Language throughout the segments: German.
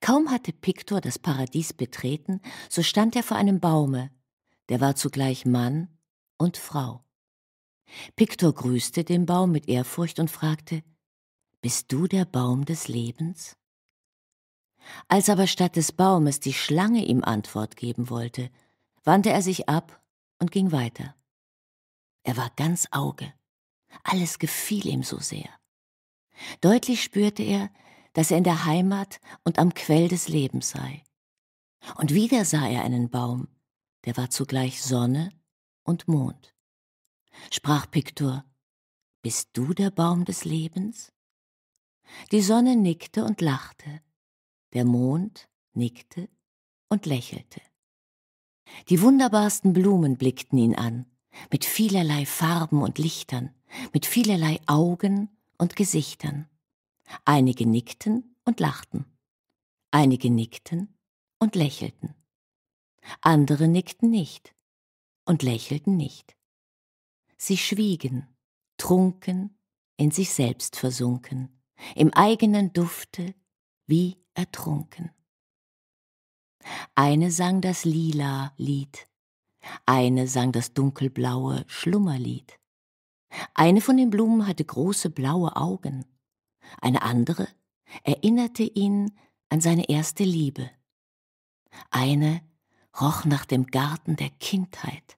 Kaum hatte Piktor das Paradies betreten, so stand er vor einem Baume, der war zugleich Mann und Frau. Piktor grüßte den Baum mit Ehrfurcht und fragte Bist du der Baum des Lebens? Als aber statt des Baumes die Schlange ihm Antwort geben wollte, wandte er sich ab und ging weiter. Er war ganz Auge. Alles gefiel ihm so sehr. Deutlich spürte er, dass er in der Heimat und am Quell des Lebens sei. Und wieder sah er einen Baum, der war zugleich Sonne und Mond. Sprach Piktor, bist du der Baum des Lebens? Die Sonne nickte und lachte, der Mond nickte und lächelte. Die wunderbarsten Blumen blickten ihn an, mit vielerlei Farben und Lichtern, mit vielerlei Augen und Gesichtern. Einige nickten und lachten. Einige nickten und lächelten. Andere nickten nicht und lächelten nicht. Sie schwiegen, trunken, in sich selbst versunken, im eigenen Dufte wie ertrunken. Eine sang das lila Lied, eine sang das dunkelblaue Schlummerlied. Eine von den Blumen hatte große blaue Augen, eine andere erinnerte ihn an seine erste Liebe. Eine roch nach dem Garten der Kindheit.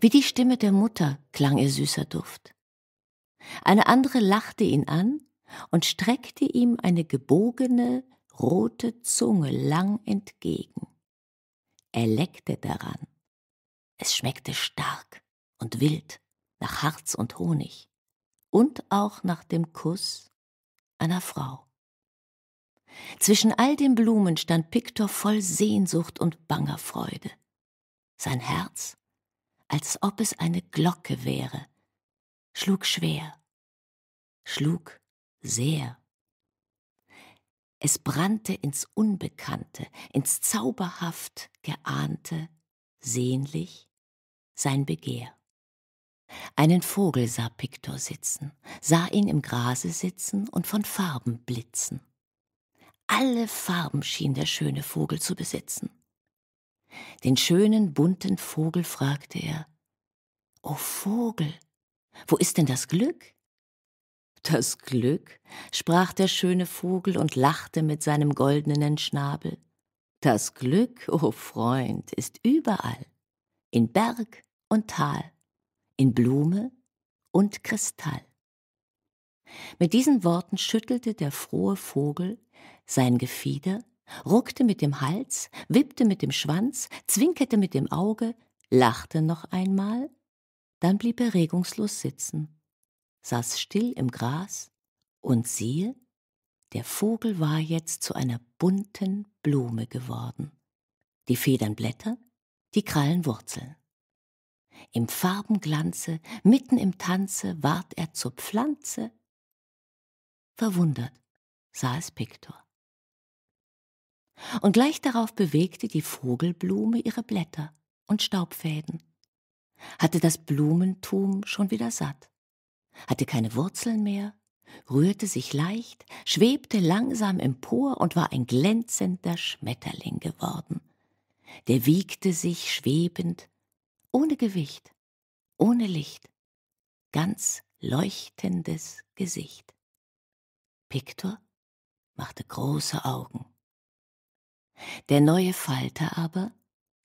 Wie die Stimme der Mutter klang ihr süßer Duft. Eine andere lachte ihn an und streckte ihm eine gebogene, rote Zunge lang entgegen. Er leckte daran. Es schmeckte stark und wild nach Harz und Honig und auch nach dem Kuss einer Frau. Zwischen all den Blumen stand Piktor voll Sehnsucht und banger Freude. Sein Herz, als ob es eine Glocke wäre, schlug schwer, schlug sehr. Es brannte ins Unbekannte, ins zauberhaft geahnte, sehnlich sein Begehr. Einen Vogel sah Piktor sitzen, sah ihn im Grase sitzen und von Farben blitzen. Alle Farben schien der schöne Vogel zu besitzen. Den schönen, bunten Vogel fragte er, O Vogel, wo ist denn das Glück? Das Glück, sprach der schöne Vogel und lachte mit seinem goldenen Schnabel. Das Glück, o oh Freund, ist überall, in Berg und Tal in Blume und Kristall. Mit diesen Worten schüttelte der frohe Vogel sein Gefieder, ruckte mit dem Hals, wippte mit dem Schwanz, zwinkerte mit dem Auge, lachte noch einmal, dann blieb er regungslos sitzen, saß still im Gras und siehe, der Vogel war jetzt zu einer bunten Blume geworden. Die Federn Blätter, die Krallen Wurzeln im Farbenglanze, mitten im Tanze ward er zur Pflanze. Verwundert sah es Piktor. Und gleich darauf bewegte die Vogelblume ihre Blätter und Staubfäden, hatte das Blumentum schon wieder satt, hatte keine Wurzeln mehr, rührte sich leicht, schwebte langsam empor und war ein glänzender Schmetterling geworden. Der wiegte sich schwebend ohne Gewicht, ohne Licht, ganz leuchtendes Gesicht. Piktor machte große Augen. Der neue Falter aber,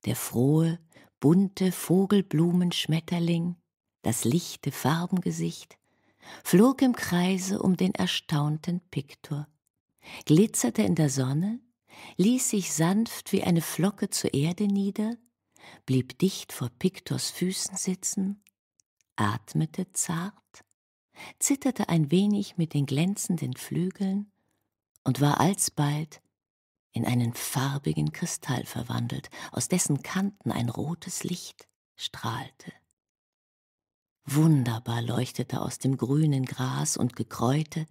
der frohe, bunte Vogelblumenschmetterling, das lichte Farbengesicht, flog im Kreise um den erstaunten Piktor, glitzerte in der Sonne, ließ sich sanft wie eine Flocke zur Erde nieder blieb dicht vor Pictors Füßen sitzen, atmete zart, zitterte ein wenig mit den glänzenden Flügeln und war alsbald in einen farbigen Kristall verwandelt, aus dessen Kanten ein rotes Licht strahlte. Wunderbar leuchtete aus dem grünen Gras und Gekräute,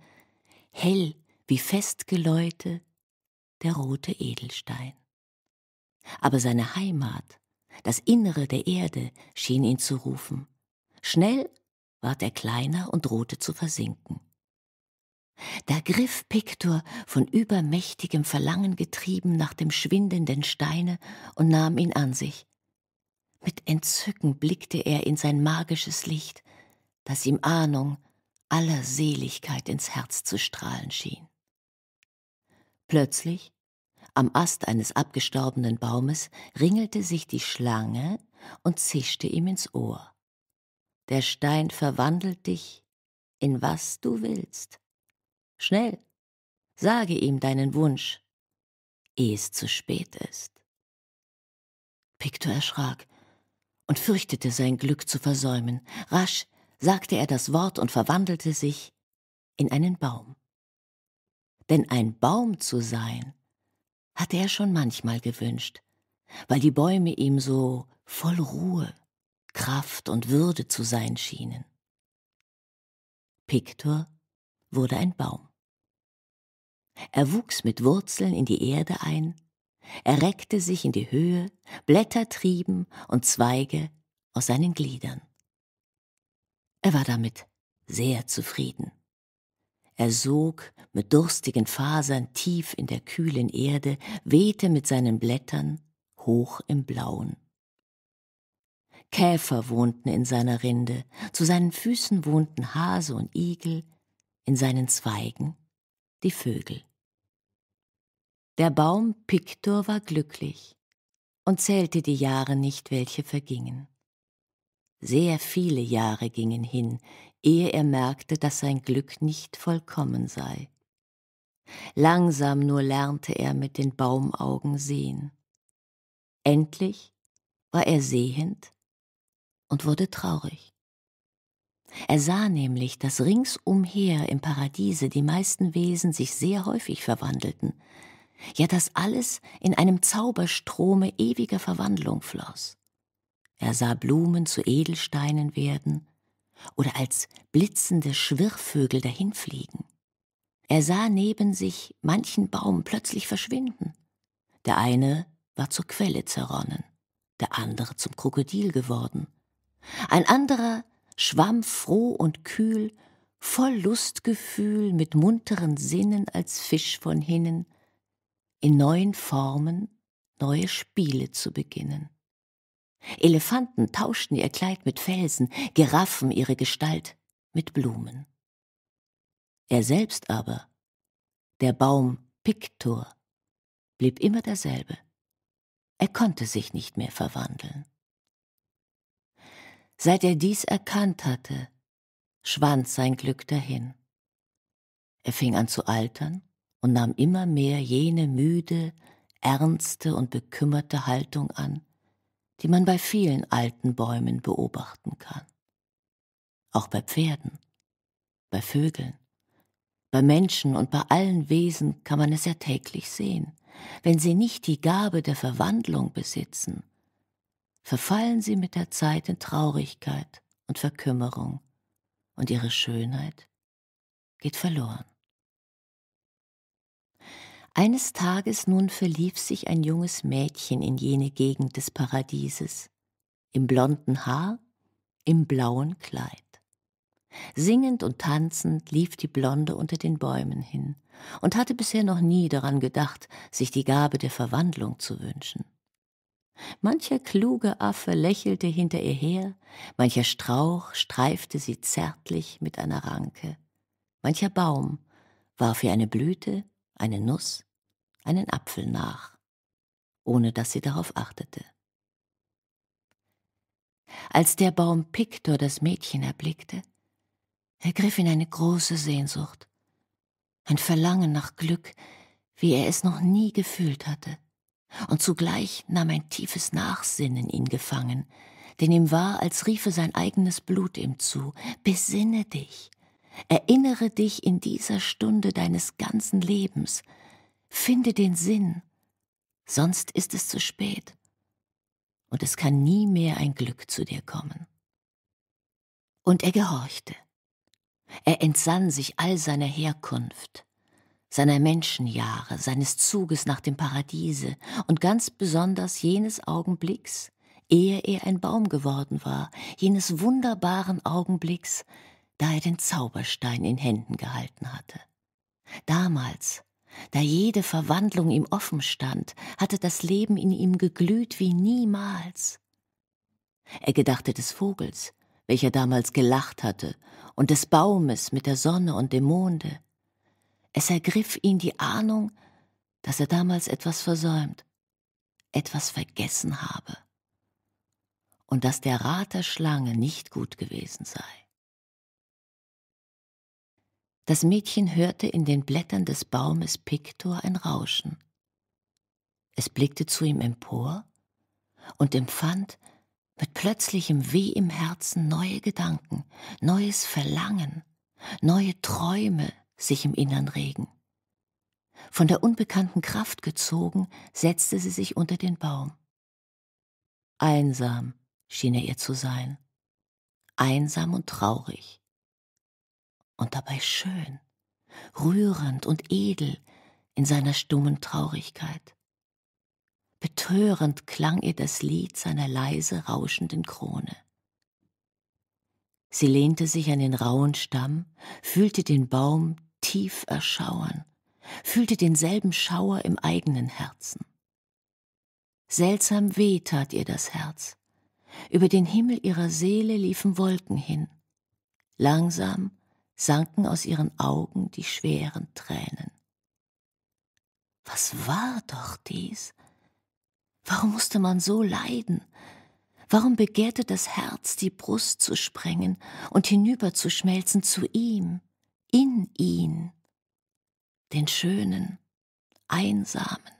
hell wie festgeläute, der rote Edelstein. Aber seine Heimat das Innere der Erde schien ihn zu rufen. Schnell ward er kleiner und drohte zu versinken. Da griff Piktor, von übermächtigem Verlangen getrieben, nach dem schwindenden Steine und nahm ihn an sich. Mit Entzücken blickte er in sein magisches Licht, das ihm Ahnung aller Seligkeit ins Herz zu strahlen schien. Plötzlich am Ast eines abgestorbenen Baumes ringelte sich die Schlange und zischte ihm ins Ohr. Der Stein verwandelt dich in was du willst. Schnell, sage ihm deinen Wunsch, ehe es zu spät ist. Pictor erschrak und fürchtete sein Glück zu versäumen. Rasch sagte er das Wort und verwandelte sich in einen Baum. Denn ein Baum zu sein, hatte er schon manchmal gewünscht, weil die Bäume ihm so voll Ruhe, Kraft und Würde zu sein schienen. Pictor wurde ein Baum. Er wuchs mit Wurzeln in die Erde ein, er reckte sich in die Höhe, Blätter trieben und Zweige aus seinen Gliedern. Er war damit sehr zufrieden. Er sog mit durstigen Fasern tief in der kühlen Erde, wehte mit seinen Blättern hoch im Blauen. Käfer wohnten in seiner Rinde, zu seinen Füßen wohnten Hase und Igel, in seinen Zweigen die Vögel. Der Baum Piktor war glücklich und zählte die Jahre nicht, welche vergingen. Sehr viele Jahre gingen hin, ehe er merkte, dass sein Glück nicht vollkommen sei. Langsam nur lernte er mit den Baumaugen sehen. Endlich war er sehend und wurde traurig. Er sah nämlich, dass ringsumher im Paradiese die meisten Wesen sich sehr häufig verwandelten, ja dass alles in einem Zauberstrome ewiger Verwandlung floss. Er sah Blumen zu Edelsteinen werden oder als blitzende Schwirrvögel dahinfliegen. Er sah neben sich manchen Baum plötzlich verschwinden. Der eine war zur Quelle zerronnen, der andere zum Krokodil geworden. Ein anderer schwamm froh und kühl, voll Lustgefühl, mit munteren Sinnen als Fisch von hinnen, in neuen Formen neue Spiele zu beginnen. Elefanten tauschten ihr Kleid mit Felsen, Giraffen ihre Gestalt mit Blumen. Er selbst aber, der Baum Piktor, blieb immer derselbe. Er konnte sich nicht mehr verwandeln. Seit er dies erkannt hatte, schwand sein Glück dahin. Er fing an zu altern und nahm immer mehr jene müde, ernste und bekümmerte Haltung an, die man bei vielen alten Bäumen beobachten kann. Auch bei Pferden, bei Vögeln, bei Menschen und bei allen Wesen kann man es ja täglich sehen. Wenn sie nicht die Gabe der Verwandlung besitzen, verfallen sie mit der Zeit in Traurigkeit und Verkümmerung, und ihre Schönheit geht verloren. Eines Tages nun verlief sich ein junges Mädchen in jene Gegend des Paradieses, im blonden Haar, im blauen Kleid. Singend und tanzend lief die Blonde unter den Bäumen hin und hatte bisher noch nie daran gedacht, sich die Gabe der Verwandlung zu wünschen. Mancher kluge Affe lächelte hinter ihr her, mancher Strauch streifte sie zärtlich mit einer Ranke, mancher Baum warf ihr eine Blüte, eine Nuss, einen Apfel nach, ohne dass sie darauf achtete. Als der Baum Pictor das Mädchen erblickte, ergriff ihn eine große Sehnsucht, ein Verlangen nach Glück, wie er es noch nie gefühlt hatte, und zugleich nahm ein tiefes Nachsinnen ihn gefangen, denn ihm war, als riefe sein eigenes Blut ihm zu, Besinne dich, Erinnere dich in dieser Stunde deines ganzen Lebens. Finde den Sinn. Sonst ist es zu spät. Und es kann nie mehr ein Glück zu dir kommen. Und er gehorchte. Er entsann sich all seiner Herkunft, seiner Menschenjahre, seines Zuges nach dem Paradiese und ganz besonders jenes Augenblicks, ehe er ein Baum geworden war, jenes wunderbaren Augenblicks, da er den Zauberstein in Händen gehalten hatte. Damals, da jede Verwandlung ihm offen stand, hatte das Leben in ihm geglüht wie niemals. Er gedachte des Vogels, welcher damals gelacht hatte, und des Baumes mit der Sonne und dem Monde. Es ergriff ihn die Ahnung, dass er damals etwas versäumt, etwas vergessen habe, und dass der Rat der Schlange nicht gut gewesen sei. Das Mädchen hörte in den Blättern des Baumes Pictor ein Rauschen. Es blickte zu ihm empor und empfand mit plötzlichem Weh im Herzen neue Gedanken, neues Verlangen, neue Träume sich im Innern regen. Von der unbekannten Kraft gezogen, setzte sie sich unter den Baum. Einsam schien er ihr zu sein, einsam und traurig und dabei schön, rührend und edel in seiner stummen Traurigkeit. Betörend klang ihr das Lied seiner leise rauschenden Krone. Sie lehnte sich an den rauen Stamm, fühlte den Baum tief erschauern, fühlte denselben Schauer im eigenen Herzen. Seltsam weh tat ihr das Herz. Über den Himmel ihrer Seele liefen Wolken hin. Langsam sanken aus ihren Augen die schweren Tränen. Was war doch dies? Warum musste man so leiden? Warum begehrte das Herz, die Brust zu sprengen und hinüberzuschmelzen zu ihm, in ihn, den schönen, einsamen,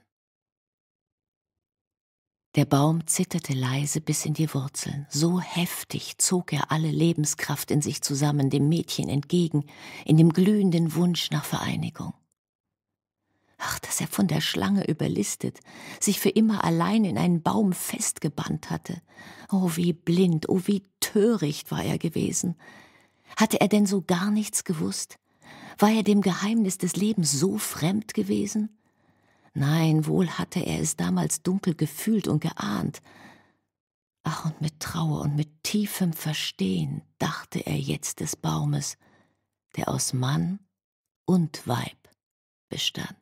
der Baum zitterte leise bis in die Wurzeln, so heftig zog er alle Lebenskraft in sich zusammen dem Mädchen entgegen, in dem glühenden Wunsch nach Vereinigung. Ach, dass er von der Schlange überlistet, sich für immer allein in einen Baum festgebannt hatte. Oh, wie blind, oh, wie töricht war er gewesen. Hatte er denn so gar nichts gewusst? War er dem Geheimnis des Lebens so fremd gewesen? Nein, wohl hatte er es damals dunkel gefühlt und geahnt. Ach, und mit Trauer und mit tiefem Verstehen dachte er jetzt des Baumes, der aus Mann und Weib bestand.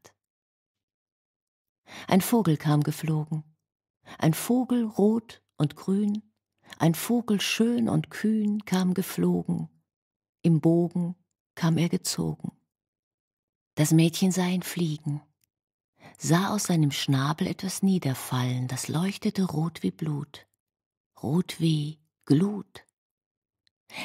Ein Vogel kam geflogen, ein Vogel rot und grün, ein Vogel schön und kühn kam geflogen, im Bogen kam er gezogen. Das Mädchen sah ihn fliegen, sah aus seinem Schnabel etwas niederfallen, das leuchtete rot wie Blut, rot wie Glut.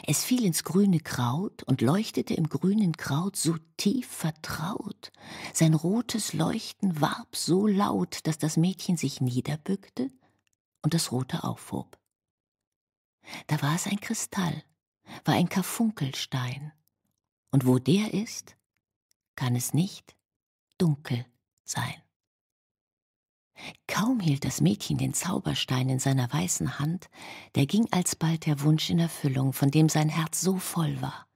Es fiel ins grüne Kraut und leuchtete im grünen Kraut so tief vertraut. Sein rotes Leuchten warb so laut, dass das Mädchen sich niederbückte und das Rote aufhob. Da war es ein Kristall, war ein Karfunkelstein. Und wo der ist, kann es nicht dunkel sein sein. Kaum hielt das Mädchen den Zauberstein in seiner weißen Hand, der ging alsbald der Wunsch in Erfüllung, von dem sein Herz so voll war.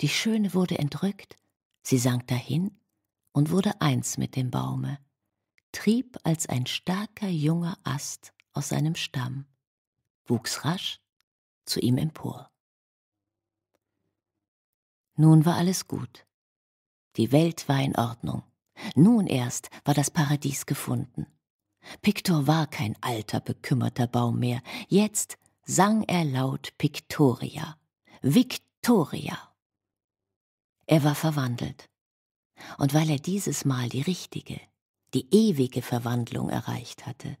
Die Schöne wurde entrückt, sie sank dahin und wurde eins mit dem Baume, trieb als ein starker junger Ast aus seinem Stamm, wuchs rasch zu ihm empor. Nun war alles gut. Die Welt war in Ordnung. Nun erst war das Paradies gefunden. Piktor war kein alter, bekümmerter Baum mehr. Jetzt sang er laut Piktoria. Victoria! Er war verwandelt. Und weil er dieses Mal die richtige, die ewige Verwandlung erreicht hatte,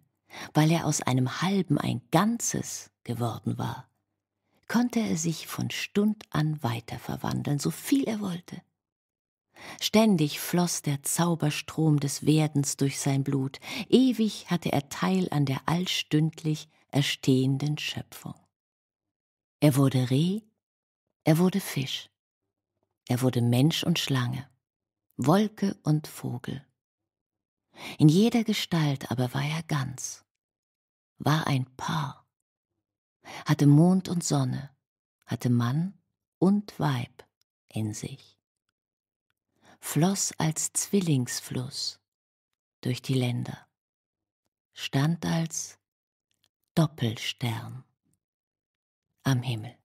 weil er aus einem halben ein Ganzes geworden war, konnte er sich von Stund an weiter verwandeln, so viel er wollte. Ständig floss der Zauberstrom des Werdens durch sein Blut, ewig hatte er Teil an der allstündlich erstehenden Schöpfung. Er wurde Reh, er wurde Fisch, er wurde Mensch und Schlange, Wolke und Vogel. In jeder Gestalt aber war er ganz, war ein Paar, hatte Mond und Sonne, hatte Mann und Weib in sich floss als Zwillingsfluss durch die Länder, stand als Doppelstern am Himmel.